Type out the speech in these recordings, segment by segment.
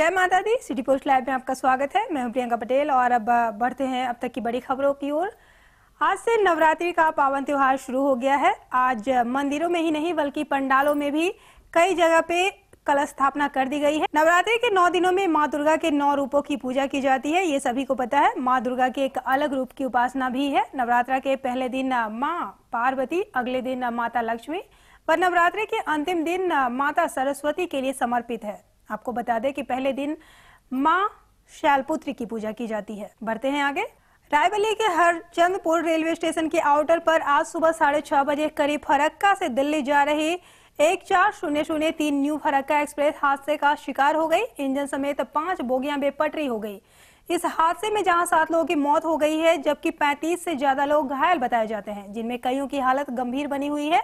जय माता दी city Post live में आपका स्वागत है मैं हूं प्रियंका पटेल और अब बढ़ते हैं अब तक की बड़ी खबरों की ओर आज से नवरात्रि का पावन त्योहार शुरू हो गया है आज मंदिरों में ही नहीं बल्कि पंडालों में भी कई जगह पे कलश स्थापना कर दी गई है नवरात्रि के नौ दिनों में माँ दुर्गा के नौ रूपों की पूजा की जाती है ये सभी को पता है माँ दुर्गा के एक अलग रूप की उपासना भी है नवरात्रा के पहले दिन माँ पार्वती अगले दिन माता लक्ष्मी और नवरात्रि के अंतिम दिन माता सरस्वती के लिए समर्पित है आपको बता दें कि पहले दिन माँ शैलपुत्री की पूजा की जाती है बढ़ते हैं आगे रायबली के हरचंदपुर रेलवे स्टेशन के आउटर पर आज सुबह साढ़े छह बजे करीब फरक्का से दिल्ली जा रही एक चार शून्य शून्य तीन न्यू फरक्का एक्सप्रेस हादसे का शिकार हो गई इंजन समेत पांच बोगियां बेपटरी हो गई इस हादसे में जहां सात लोगों की मौत हो गई है जबकि 35 से ज्यादा लोग घायल बताए जाते हैं जिनमें कईयों की हालत गंभीर बनी हुई है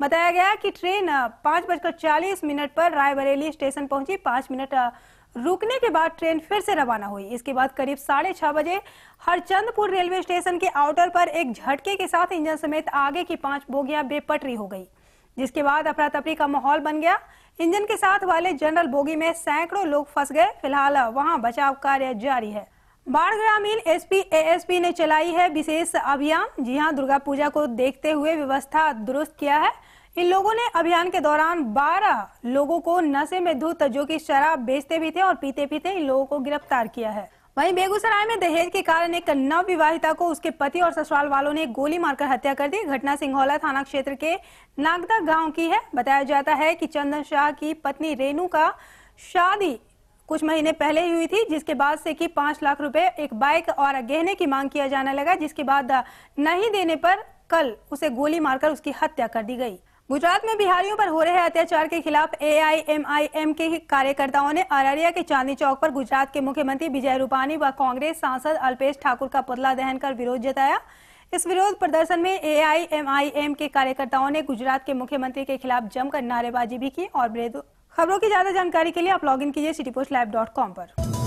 बताया गया कि ट्रेन पांच बजकर चालीस मिनट पर रायबरेली स्टेशन पहुंची पांच मिनट रुकने के बाद ट्रेन फिर से रवाना हुई इसके बाद करीब साढ़े छह बजे हरचंदपुर रेलवे स्टेशन के आउटर पर एक झटके के साथ इंजन समेत आगे की पांच बोगियां बेपटरी हो गई जिसके बाद अफरा तफरी का माहौल बन गया इंजन के साथ वाले जनरल बोगी में सैकड़ों लोग फंस गए फिलहाल वहां बचाव कार्य जारी है बाढ़ ग्रामीण एसपी एएसपी ने चलाई है विशेष अभियान जी हां दुर्गा पूजा को देखते हुए व्यवस्था दुरुस्त किया है इन लोगों ने अभियान के दौरान 12 लोगों को नशे में धूत जो कि शराब बेचते भी थे और पीते भी थे इन लोगों को गिरफ्तार किया है वहीं बेगूसराय में दहेज के कारण एक नव विवाहिता को उसके पति और ससुराल वालों ने गोली मारकर हत्या कर दी घटना सिंघौला थाना क्षेत्र के नागदा गांव की है बताया जाता है कि चंदन शाह की पत्नी रेनू का शादी कुछ महीने पहले ही हुई थी जिसके बाद से कि पांच लाख रुपए एक बाइक और गहने की मांग किया जाने लगा जिसके बाद नहीं देने पर कल उसे गोली मारकर उसकी हत्या कर दी गई गुजरात में बिहारियों पर हो रहे अत्याचार के खिलाफ एआईएमआईएम के कार्यकर्ताओं ने अररिया के चांदी चौक पर गुजरात के मुख्यमंत्री विजय रूपानी व कांग्रेस सांसद अल्पेश ठाकुर का पुतला दहन कर विरोध जताया इस विरोध प्रदर्शन में एआईएमआईएम के कार्यकर्ताओं ने गुजरात के मुख्यमंत्री के खिलाफ जमकर नारेबाजी भी की और खबरों की ज्यादा जानकारी के लिए आप लॉग इन कीजिए City Post Live dot com पर